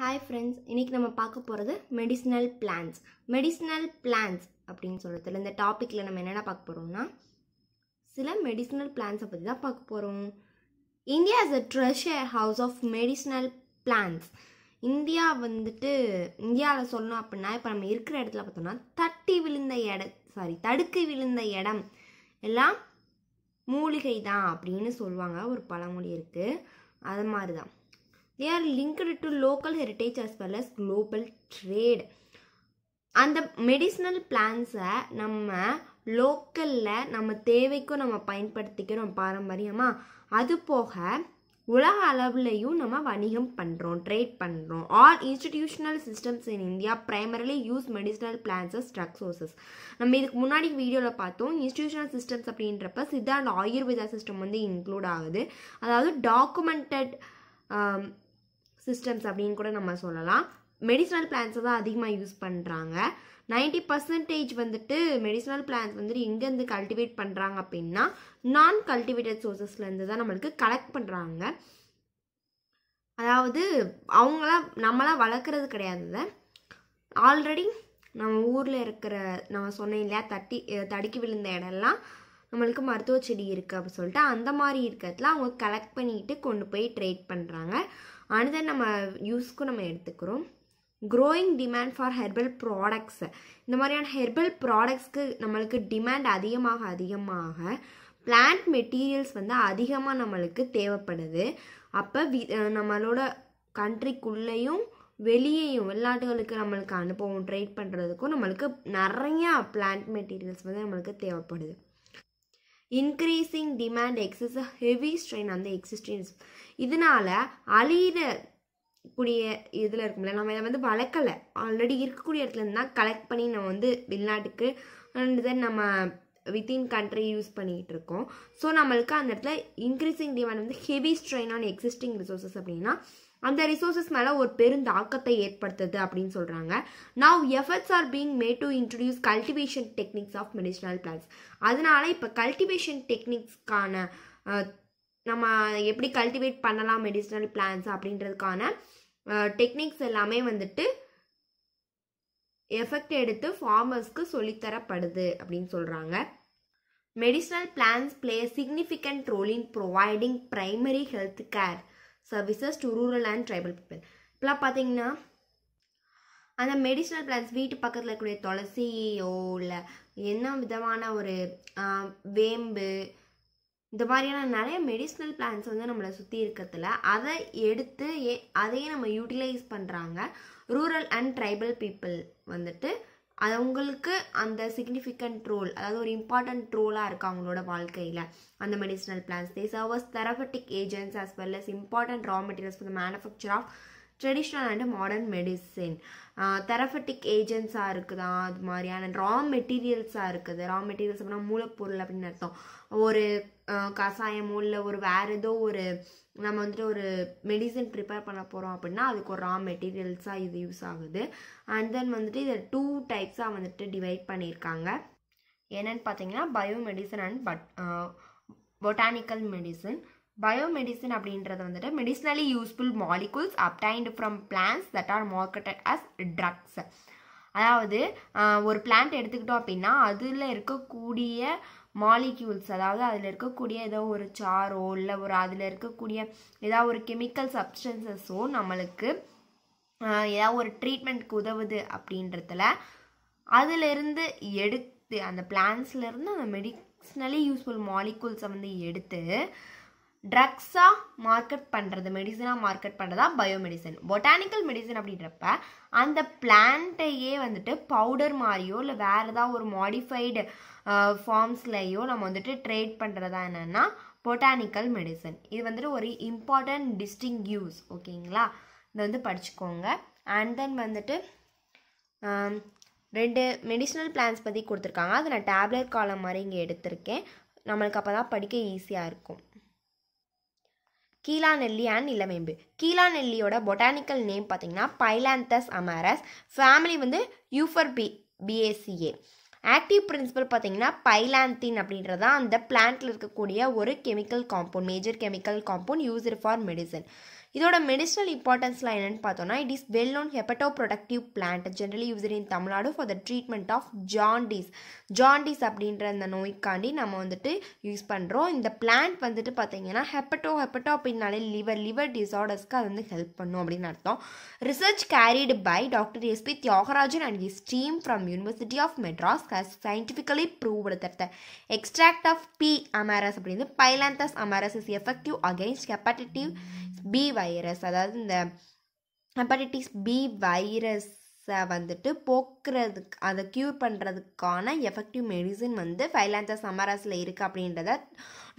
Hi friends இன்றைக்கி நம்ம பார்க்க போகிறது மெடிசினல் பிளான்ஸ் மெடிசினல் பிளான்ஸ் அப்படின்னு சொல்கிறதுல இந்த டாப்பிக்கில் நம்ம என்னென்ன பார்க்க போகிறோம்னா சில மெடிசினல் பிளான்ஸை பற்றி தான் பார்க்க போகிறோம் India is a treasure house of medicinal plants India வந்துட்டு இந்தியாவில் சொல்லணும் அப்படின்னா இப்போ நம்ம இருக்கிற இடத்துல பார்த்தோம்னா தட்டி விழுந்த இடம் சாரி தடுக்கு விழுந்த இடம் எல்லாம் மூலிகை தான் அப்படின்னு சொல்லுவாங்க ஒரு பழமொழி இருக்குது அது மாதிரி தான் They are linked to local heritage as well as global trade அந்த மெடிசினல் பிளான்ஸை நம்ம லோக்கலில் நம்ம தேவைக்கும் நம்ம பயன்படுத்திக்கிறோம் பாரம்பரியமாக அதுபோக உலக அளவுலேயும் நம்ம வணிகம் பண்ணுறோம் ட்ரேட் பண்ணுறோம் all institutional systems in India primarily use medicinal plants drug sources நம்ம இதுக்கு முன்னாடி வீடியோவில் பார்த்தோம் இன்ஸ்டிடியூஷனல் சிஸ்டம்ஸ் அப்படின்றப்ப சித்தா ஆயுர்வேதா சிஸ்டம் வந்து இன்க்ளூட் ஆகுது அதாவது டாக்குமெண்டட் சிஸ்டம்ஸ் அப்படின்னு கூட நம்ம சொல்லலாம் மெடிசனல் பிளான்ஸை தான் அதிகமாக யூஸ் பண்ணுறாங்க நைன்டி பர்சன்டேஜ் வந்துட்டு மெடிசனல் பிளான்ஸ் வந்துட்டு எங்கேருந்து கல்டிவேட் பண்ணுறாங்க அப்படின்னா நான் கல்டிவேட்டட் சோர்சஸ்லேருந்து தான் நம்மளுக்கு கலெக்ட் பண்ணுறாங்க அதாவது அவங்களாம் நம்மளாம் வளர்க்குறது கிடையாது ஆல்ரெடி நம்ம ஊரில் இருக்கிற நம்ம சொன்னேன் இல்லையா தட்டி தடுக்கி விழுந்த இடம்லாம் நம்மளுக்கு மருத்துவ செடி இருக்குது அப்படின்னு சொல்லிட்டு அந்த மாதிரி இருக்கிறதுல அவங்க கலெக்ட் பண்ணிட்டு கொண்டு போய் ட்ரேட் பண்ணுறாங்க அனுதன் நம்ம யூஸ்க்கும் நம்ம எடுத்துக்கிறோம் growing demand for herbal products இந்த மாதிரியான ஹெர்பல் ப்ராடக்ட்ஸ்க்கு நம்மளுக்கு டிமாண்ட் அதிகமாக அதிகமாக பிளான்ட் மெட்டீரியல்ஸ் வந்து அதிகமாக நம்மளுக்கு தேவைப்படுது அப்போ வி நம்மளோட கண்ட்ரிக்குள்ளேயும் வெளியேயும் வெளிநாட்டுகளுக்கு நம்மளுக்கு அனுப்பவும் ட்ரேட் பண்ணுறதுக்கும் நம்மளுக்கு நிறையா பிளான்ட் மெட்டீரியல்ஸ் வந்து நம்மளுக்கு தேவைப்படுது increasing demand excess heavy strain அந்த எக்ஸிஸ்டன்ஸ் இதனால் அழியிற கூடிய இதில் இருக்கும்ல நம்ம இதை வந்து வளர்க்கலை ஆல்ரெடி இருக்கக்கூடிய இடத்துலேருந்து தான் கலெக்ட் பண்ணி நம்ம வந்து வெளிநாட்டுக்கு அண்ட் தென் நம்ம வித்தின் கண்ட்ரி யூஸ் பண்ணிகிட்டு இருக்கோம் ஸோ நம்மளுக்கு அந்த இடத்துல இன்க்ரீஸிங் டிமாண்ட் வந்து heavy strain on existing resources அப்படின்னா அந்த ரிசோர்ஸஸ் மேலே ஒரு பெருந்தாக்கத்தை ஏற்படுத்துது அப்படின்னு சொல்கிறாங்க now efforts are being made to introduce cultivation techniques of medicinal plants அதனால இப்போ கல்டிவேஷன் டெக்னிக்ஸ்க்கான நம்ம எப்படி கல்டிவேட் பண்ணலாம் மெடிசினல் பிளான்ஸ் அப்படின்றதுக்கான டெக்னிக்ஸ் எல்லாமே வந்துட்டு எஃபெக்ட் எடுத்து ஃபார்மர்ஸ்க்கு சொல்லித்தரப்படுது அப்படின்னு சொல்கிறாங்க medicinal plants play significant role in providing primary health care services to rural and tribal people இப்போலாம் பார்த்தீங்கன்னா அந்த மெடிசனல் பிளான்ஸ் வீட்டு பக்கத்தில் இருக்கக்கூடிய துளசியோ இல்லை என்ன விதமான ஒரு வேம்பு இந்த மாதிரியான நிறைய மெடிசனல் பிளான்ஸ் வந்து நம்மளை சுற்றி இருக்கிறதுல அதை எடுத்து ஏ அதையே நம்ம யூட்டிலைஸ் பண்ணுறாங்க ரூரல் அண்ட் ட்ரைபல் பீப்புள் வந்துட்டு அவங்களுக்கு அந்த சிக்னிஃபிகண்ட் ரோல் அதாவது ஒரு இம்பார்ட்டண்ட் ரோலாக இருக்குது அவங்களோட வாழ்க்கையில் அந்த medicinal plants they serves therapeutic agents as well as important raw materials for the manufacture of traditional and modern medicine therapeutic ஏஜென்ட்ஸாக இருக்குதா அது மாதிரியான ரா மெட்டீரியல்ஸாக இருக்குது ரா மெட்டீரியல்ஸ் அப்படின்னா மூலப்பொருள் அப்படின்னு அர்த்தம் ஒரு கஷாயமோ இல்லை ஒரு வேறு ஏதோ ஒரு நம்ம வந்துட்டு ஒரு மெடிசன் ப்ரிப்பேர் பண்ண போகிறோம் அப்படின்னா அதுக்கு ஒரு ரா மெட்டீரியல்ஸாக இது யூஸ் ஆகுது அண்ட் தென் வந்துட்டு இதை டூ டைப்ஸாக வந்துட்டு டிவைட் பண்ணியிருக்காங்க என்னென்னு பார்த்தீங்கன்னா bio medicine and but botanical medicine biomedicine அப்படின்றது வந்துட்டு medicinally useful molecules obtained from plants that are marketed as drugs அதாவது ஒரு பிளான்ட் எடுத்துக்கிட்டோம் அப்படின்னா அதில் இருக்கக்கூடிய மாலிக்யூல்ஸ் அதாவது அதில் இருக்கக்கூடிய ஏதோ ஒரு சாரோ இல்லை ஒரு அதில் இருக்கக்கூடிய ஏதாவது ஒரு கெமிக்கல் சப்ஸ்டன்சஸோ நம்மளுக்கு ஏதாவது ஒரு ட்ரீட்மெண்ட்க்கு உதவுது அப்படின்றதுல அதிலிருந்து எடுத்து அந்த பிளான்ஸ்லேருந்து அந்த மெடிசனலி யூஸ்ஃபுல் மாலிகூல்ஸை வந்து எடுத்து ட்ரக்ஸாக மார்க்கெட் பண்ணுறது மெடிசனாக மார்க்கெட் பண்ணுறதா பயோ மெடிசன் பொட்டானிக்கல் மெடிசன் அப்படின்றப்ப அந்த பிளான்ட்டையே வந்துட்டு பவுடர் மாதிரியோ இல்லை வேறு ஏதாவது ஒரு மாடிஃபைடு ஃபார்ம்ஸ்லேயோ நம்ம வந்துட்டு ட்ரேட் பண்ணுறதா என்னென்னா பொட்டானிக்கல் மெடிசன் இது வந்துட்டு ஒரு இம்பார்ட்டண்ட் டிஸ்டிங் யூஸ் ஓகேங்களா இதை வந்து படிச்சுக்கோங்க அண்ட் தென் வந்துட்டு ரெண்டு மெடிஷ்னல் பிளான்ஸ் பற்றி கொடுத்துருக்காங்க அதை நான் டேப்லெட் காலம் மாதிரி இங்கே எடுத்திருக்கேன் நம்மளுக்கு அப்போ தான் படிக்க ஈஸியாக இருக்கும் கீழாநெல்லி அண்ட் நிலமேம்பு கீழாநெல்லியோட பொட்டானிக்கல் நேம் பார்த்தீங்கன்னா பைலாந்தஸ் அமாரஸ் ஃபேமிலி வந்து Euphorbiaceae active principal பார்த்தீங்கன்னா பைலாந்தின் அப்படின்றது தான் அந்த பிளான்ட்டில் இருக்கக்கூடிய ஒரு chemical compound major chemical compound used for medicine இதோட மெடிசனல் இம்பார்ட்டன்ஸ்லாம் என்னென்னு பார்த்தோம்னா it is well known hepato protective plant generally use in Tamil Nadu for the treatment of jaundice jaundice அப்படின்ற அந்த நோய்க்காண்டி நம்ம வந்துட்டு யூஸ் பண்ணுறோம் இந்த பிளான்ட் வந்துட்டு பார்த்தீங்கன்னா ஹெப்படோ ஹெப்படோ அப்படின்னாலே லிவர் லிவர் டிசார்டர்ஸ்க்கு அது வந்து ஹெல்ப் பண்ணும் அப்படின்னு அர்த்தம் research carried by doctor SP Thiagarajan and is team from university of Madras has scientifically prove that extract of P amarus அப்படின்னு Phyllanthus amarus is effective against hepatitis B வை வைரஸ் அதாவது இந்த ஹெப்படைட்டிஸ் பி வைரஸ் வந்துட்டு போக்குறதுக்கு அதை க்யூர் பண்ணுறதுக்கான effective medicine வந்து ஃபைலான்சா சமராஸில் இருக்குது அப்படின்றத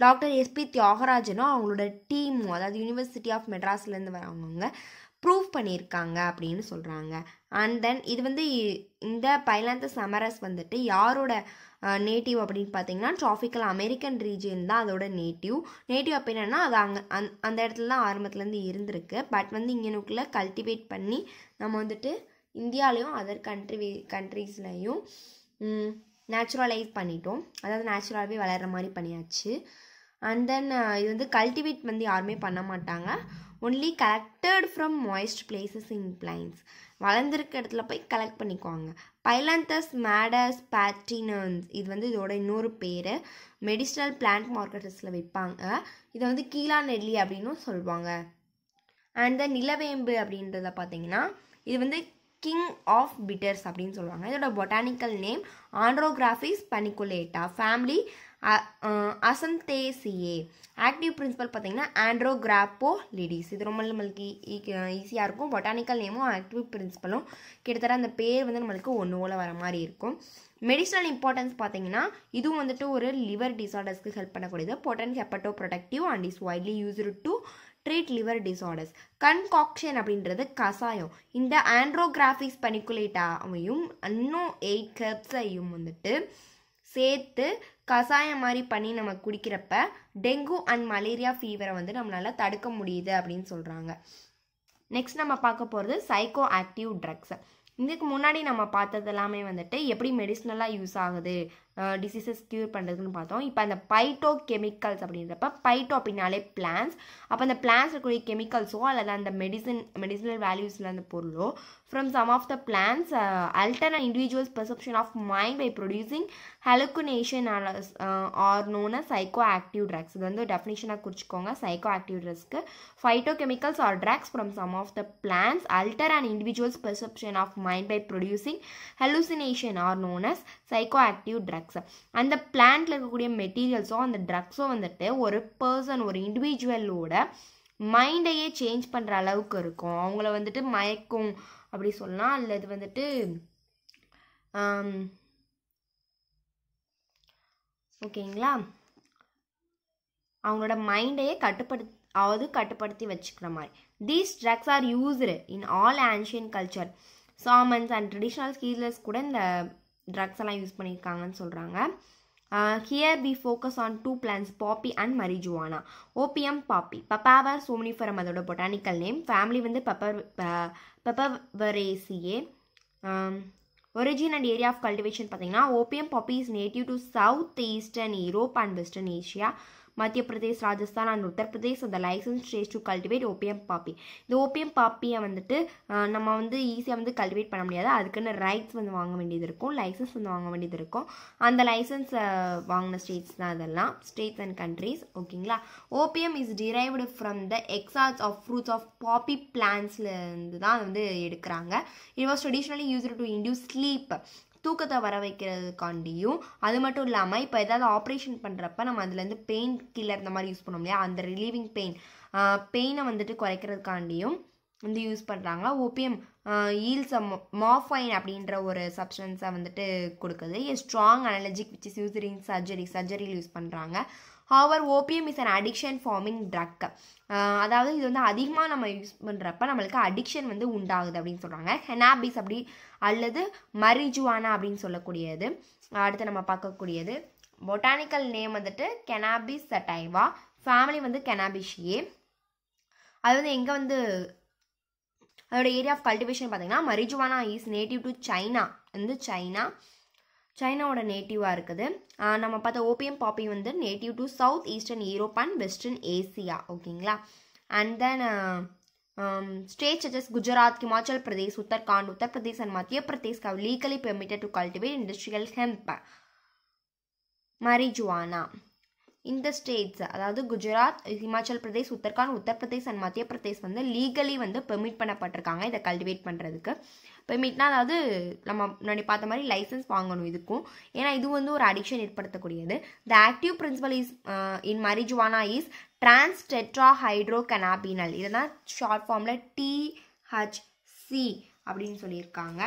டாக்டர் எஸ்பி தியாகராஜனும் அவங்களோட டீமும் அதாவது யூனிவர்சிட்டி ஆஃப் மெட்ராஸ்லேருந்து வரவங்க ப்ரூவ் பண்ணியிருக்காங்க அப்படின்னு சொல்கிறாங்க அண்ட் தென் இது வந்து இந்த பைலாந்தஸ் அமரஸ் வந்துட்டு யாரோட நேட்டிவ் அப்படின்னு பார்த்தீங்கன்னா ட்ராஃபிக்கல் அமெரிக்கன் ரீஜியன் தான் அதோட நேட்டிவ் நேட்டிவ் அப்படின்னா அது அங்கே அந் அந்த இடத்துல தான் ஆரம்பத்துலேருந்து இருந்திருக்கு பட் வந்து இங்கனுக்குள்ளே கல்டிவேட் பண்ணி நம்ம வந்துட்டு இந்தியாவிலையும் அதர் கண்ட்ரி கண்ட்ரீஸ்லையும் நேச்சுரலைஸ் பண்ணிட்டோம் அதாவது நேச்சுரலாகவே வளர்கிற மாதிரி பண்ணியாச்சு அண்ட் தென் uh, இது வந்து கல்டிவேட் வந்து யாருமே பண்ண மாட்டாங்க only collected from moist places in plains வளர்ந்துருக்க இடத்துல போய் கலெக்ட் பண்ணிக்குவாங்க பைலாந்தஸ் மேடஸ் பேட்டினன்ஸ் இது வந்து இதோட இன்னொரு பேர் மெடிசினல் பிளான்ட் மார்க்கெட்டஸில் விற்பாங்க இதை வந்து கீழா நெல்லி அப்படின்னும் சொல்லுவாங்க அண்ட் தென் நிலவேம்பு அப்படின்றத பார்த்தீங்கன்னா இது வந்து கிங் ஆஃப் பிட்டர்ஸ் அப்படின்னு சொல்லுவாங்க இதோட botanical name Andrographis paniculata family Acanthaceae active principal பார்த்தீங்கன்னா ஆண்ட்ரோகிராப்போ லிடிஸ் இது ரொம்ப நம்மளுக்கு ஈஸியாக இருக்கும் பொட்டானிக்கல் நேமும் ஆக்டிவ் பிரின்சிபலும் கிட்டத்தட்ட அந்த பேர் வந்து நம்மளுக்கு ஒன்று போல் வர மாதிரி இருக்கும் மெடிசனல் இம்பார்ட்டன்ஸ் பார்த்தீங்கன்னா இதுவும் வந்துட்டு ஒரு லிவர் டிசார்டர்ஸ்க்கு ஹெல்ப் பண்ணக்கூடியது potent hepatoprotective and is widely used to treat liver disorders concoction அப்படின்றது கசாயம் இந்த ஆண்ட்ரோகிராஃபிக்ஸ் பனிக்குலேட்டாவையும் இன்னும் எயிட் கர்ப்ஸையும் வந்துட்டு சேர்த்து கஷாயம் மாதிரி பண்ணி நம்ம குடிக்கிறப்ப டெங்கு அண்ட் மலேரியா ஃபீவரை வந்து நம்மளால் தடுக்க முடியுது அப்படின்னு சொல்கிறாங்க நெக்ஸ்ட் நம்ம பார்க்க போகிறது சைக்கோ ஆக்டிவ் ட்ரக்ஸ் இதுக்கு முன்னாடி நம்ம பார்த்தது எல்லாமே வந்துட்டு எப்படி மெடிஸ்னலாக யூஸ் ஆகுது டிசீசஸ் க்யூர் பண்ணுறதுன்னு பார்த்தோம் இப்போ அந்த பைட்டோ கெமிக்கல்ஸ் அப்படின்றப்ப பைட்டோ அப்படின்னாலே பிளான்ஸ் அப்போ அந்த பிளான்ஸ் இருக்கக்கூடிய கெமிக்கல்ஸோ அல்லது அந்த மெடிசன் மெடிசனல் வேல்யூஸில் அந்த பொருளோ from some of the plants alter and individuals perception of mind by producing illusions are known psychoactive drugs இது வந்து டெஃபினேஷனாக குறிச்சிக்கோங்க சைக்கோ ஆக்டிவ் ட்ரக்ஸ்க்கு phytochemicals are drugs from some of the plants alter and individuals perception of mind by producing hallucination are known as psychoactive drugs drugs அந்த பிளான்ட்ல இருக்கக்கூடிய மெட்டீரியல்ஸோ அந்த ட்ரக்ஸோ வந்துட்டு ஒரு பர்சன் ஒரு இண்டிவிஜுவலோட மைண்டையே சேஞ்ச் பண்ணுற அளவுக்கு இருக்கும் அவங்கள வந்துட்டு மயக்கும் அப்படி சொல்லலாம் அல்லது வந்துட்டு ஓகேங்களா அவங்களோட மைண்டையே கட்டுப்படுத்த அதாவது கட்டுப்படுத்தி வச்சுக்கிற மாதிரி these drugs are used in all ancient culture shamans and traditional scholars கூட இந்த ட்ரக்ஸ் எல்லாம் யூஸ் பண்ணியிருக்காங்கன்னு சொல்கிறாங்க here be focus on two plants poppy and marijuana opium poppy Papaver somniferum அதோட பொட்டானிக்கல் நேம் ஃபேமிலி வந்து pepper Papaveraceae origin and area of cultivation பார்த்தீங்கன்னா opium poppy is native to south eastern Europe and western Asia Madhya Pradesh Rajasthan and Uttar Pradesh அந்த are the licensed states to பாப்பி இந்த opium பாப்பியை வந்துட்டு நம்ம வந்து ஈஸியாக வந்து கல்டிவேட் பண்ண முடியாது அதுக்குன்னு ரைட்ஸ் வந்து வாங்க வேண்டியது இருக்கும் லைசன்ஸ் வந்து வாங்க வேண்டியது இருக்கும் அந்த லைசன்ஸ் வாங்கின ஸ்டேட்ஸ் தான் அதெல்லாம் ஸ்டேட்ஸ் அண்ட் கண்ட்ரீஸ் ஓகேங்களா opium is derived from the extracts of fruits of poppy பிளான்ஸ்லேருந்து தான் வந்து எடுக்கிறாங்க it was traditionally used to induce sleep தூக்கத்தை வர வைக்கிறதுக்காண்டியும் அது மட்டும் இல்லாமல் இப்போ ஏதாவது ஆப்ரேஷன் பண்ணுறப்ப நம்ம அதுலேருந்து பெயின் கில்லர் இந்த மாதிரி யூஸ் பண்ணோம் இல்லையா அந்த ரிலீவிங் பெயின் பெயினை வந்துட்டு குறைக்கிறதுக்காண்டியும் வந்து யூஸ் பண்ணுறாங்க ஓபிஎம் ஈல்ஸ் மாஃபைன் அப்படின்ற ஒரு சப்ஸ்டன்ஸை வந்துட்டு கொடுக்குது a strong analgesic which is use surgery சர்ஜரியில் யூஸ் பண்ணுறாங்க however opium is an addiction forming drug அதாவது இது வந்து அதிகமாக நம்ம யூஸ் பண்ணுறப்ப நம்மளுக்கு அடிக்ஷன் வந்து உண்டாகுது அப்படின்னு சொல்கிறாங்க ஹெனாபிஸ் அப்படி அல்லது மரிஜுவானா அப்படின்னு சொல்லக்கூடியது அடுத்து நம்ம பார்க்கக்கூடியது பொட்டானிக்கல் நேம் வந்துட்டு கெனாபிஸ் சட்டைவா ஃபேமிலி வந்து கெனாபிஷியே அது வந்து எங்கே வந்து அதோட ஏரியா ஆஃப் கல்டிவேஷன் பார்த்தீங்கன்னா marijuana is native to China வந்து சைனா சைனாவோட நேட்டிவாக இருக்குது நம்ம பார்த்த ஓபியம் பாப்பி வந்து native to south eastern Europe and western Asia ஓகேங்களா and then states such as Gujarat, Himachal Pradesh, Uttarakhand, Uttar Pradesh and Madhya Pradesh have legally permitted to cultivate industrial hemp marijuana. இந்த states அதாவது Gujarat Himachal Pradesh Uttarakhand Uttar Pradesh and Madhya Pradesh வந்து legally வந்து permit பண்ணப்பட்டிருக்காங்க இதை cultivate பண்ணுறதுக்கு பெர்மிட்னா அதாவது நம்ம முன்னாடி பார்த்த மாதிரி லைசன்ஸ் வாங்கணும் இதுக்கும் ஏன்னா இது வந்து ஒரு அடிக்ஷன் ஏற்படுத்தக்கூடியது the active principal is in marijuana is trans tetrahydrocannabinol இதெல்லாம் ஷார்ட் ஃபார்மில் டிஹெச்சி அப்படின்னு சொல்லியிருக்காங்க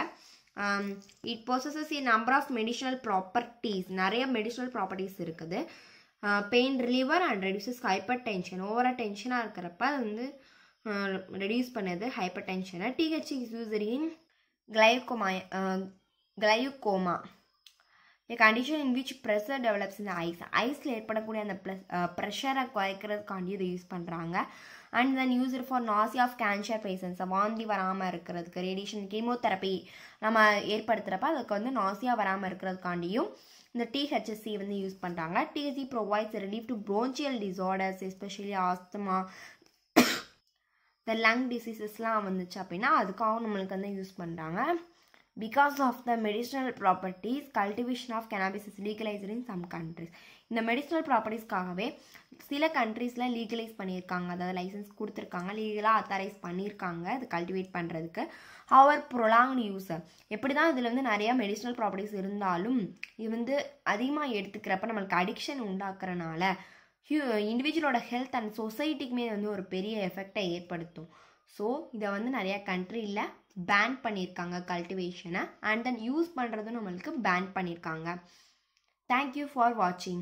it possesses a number of medicinal properties நிறைய மெடிஷனல் ப்ராப்பர்ட்டிஸ் இருக்குது pain reliever and reduces hypertension ஓவராக டென்ஷனாக இருக்கிறப்ப அது வந்து ரெடியூஸ் பண்ணுது ஹைப்பர் டென்ஷனை டிஹெச்சி யூசரின் glaucoma glaucoma a condition in which pressure develops இந்த ஐஸ் ஐஸில் ஏற்படக்கூடிய அந்த ப்ளஸ் ப்ரெஷரை குறைக்கிறதுக்காண்டி இதை யூஸ் பண்ணுறாங்க and then used for nausea of cancer பேஷன்ஸை வாந்தி வராமல் இருக்கிறதுக்கு ரேடியேஷன் கீமோதெரப்பி நம்ம ஏற்படுத்துகிறப்ப அதுக்கு வந்து நாசியாக வராமல் இருக்கிறதுக்காண்டியும் இந்த டிஹெச்எஸ்சி வந்து யூஸ் பண்ணுறாங்க THC provides relief to bronchial disorders especially asthma இந்த லங் டிசீசஸ்லாம் வந்துச்சு அப்படின்னா அதுக்காக நம்மளுக்கு வந்து யூஸ் பண்ணுறாங்க because of the medicinal properties cultivation of cannabis is in some countries இந்த மெடிசனல் ப்ராப்பர்ட்டிஸ்க்காகவே சில கண்ட்ரீஸில் லீகலைஸ் பண்ணியிருக்காங்க அதாவது லைசன்ஸ் கொடுத்துருக்காங்க லீகலாக அத்தரைஸ் பண்ணியிருக்காங்க அது கல்டிவேட் பண்ணுறதுக்கு ஹவர் ப்ரொலாங் யூஸை எப்படி தான் இதில் வந்து நிறையா மெடிசனல் ப்ராப்பர்ட்டிஸ் இருந்தாலும் இது வந்து அதிகமாக எடுத்துக்கிறப்ப நம்மளுக்கு அடிக்ஷன் உண்டாக்குறனால ஹியூ இண்டிவிஜுவலோட ஹெல்த் அண்ட் சொசைட்டிக்குமே வந்து ஒரு பெரிய எஃபெக்டை ஏற்படுத்தும் ஸோ இதை வந்து நிறையா கண்ட்ரியில் பேன் பண்ணியிருக்காங்க கல்டிவேஷனை அண்ட் தென் யூஸ் பண்ணுறதும் நம்மளுக்கு பேன் பண்ணியிருக்காங்க தேங்க்யூ ஃபார் வாட்சிங்